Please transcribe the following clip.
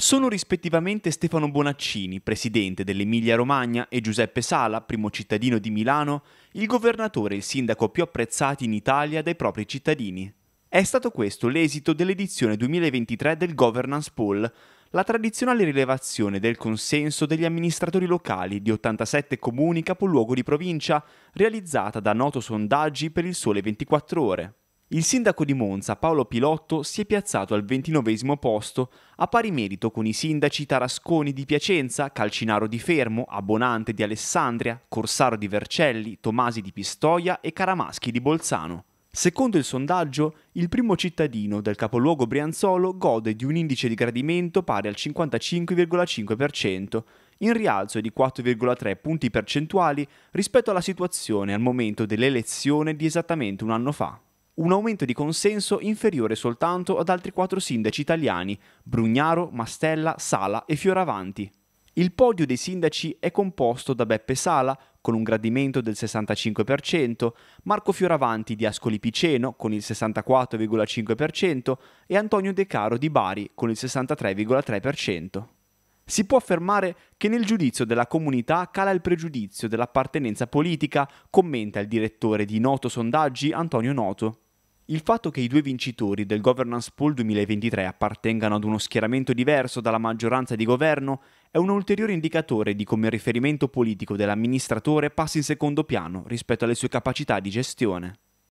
Sono rispettivamente Stefano Bonaccini, presidente dell'Emilia Romagna, e Giuseppe Sala, primo cittadino di Milano, il governatore e il sindaco più apprezzati in Italia dai propri cittadini. È stato questo l'esito dell'edizione 2023 del Governance Poll, la tradizionale rilevazione del consenso degli amministratori locali di 87 comuni capoluogo di provincia, realizzata da Noto Sondaggi per il Sole 24 ore. Il sindaco di Monza, Paolo Pilotto, si è piazzato al ventinovesimo posto, a pari merito con i sindaci Tarasconi di Piacenza, Calcinaro di Fermo, Abbonante di Alessandria, Corsaro di Vercelli, Tomasi di Pistoia e Caramaschi di Bolzano. Secondo il sondaggio, il primo cittadino del capoluogo brianzolo gode di un indice di gradimento pari al 55,5%, in rialzo di 4,3 punti percentuali rispetto alla situazione al momento dell'elezione di esattamente un anno fa un aumento di consenso inferiore soltanto ad altri quattro sindaci italiani, Brugnaro, Mastella, Sala e Fioravanti. Il podio dei sindaci è composto da Beppe Sala, con un gradimento del 65%, Marco Fioravanti di Ascoli Piceno, con il 64,5%, e Antonio De Caro di Bari, con il 63,3% si può affermare che nel giudizio della comunità cala il pregiudizio dell'appartenenza politica, commenta il direttore di Noto Sondaggi Antonio Noto. Il fatto che i due vincitori del Governance Pool 2023 appartengano ad uno schieramento diverso dalla maggioranza di governo è un ulteriore indicatore di come il riferimento politico dell'amministratore passi in secondo piano rispetto alle sue capacità di gestione.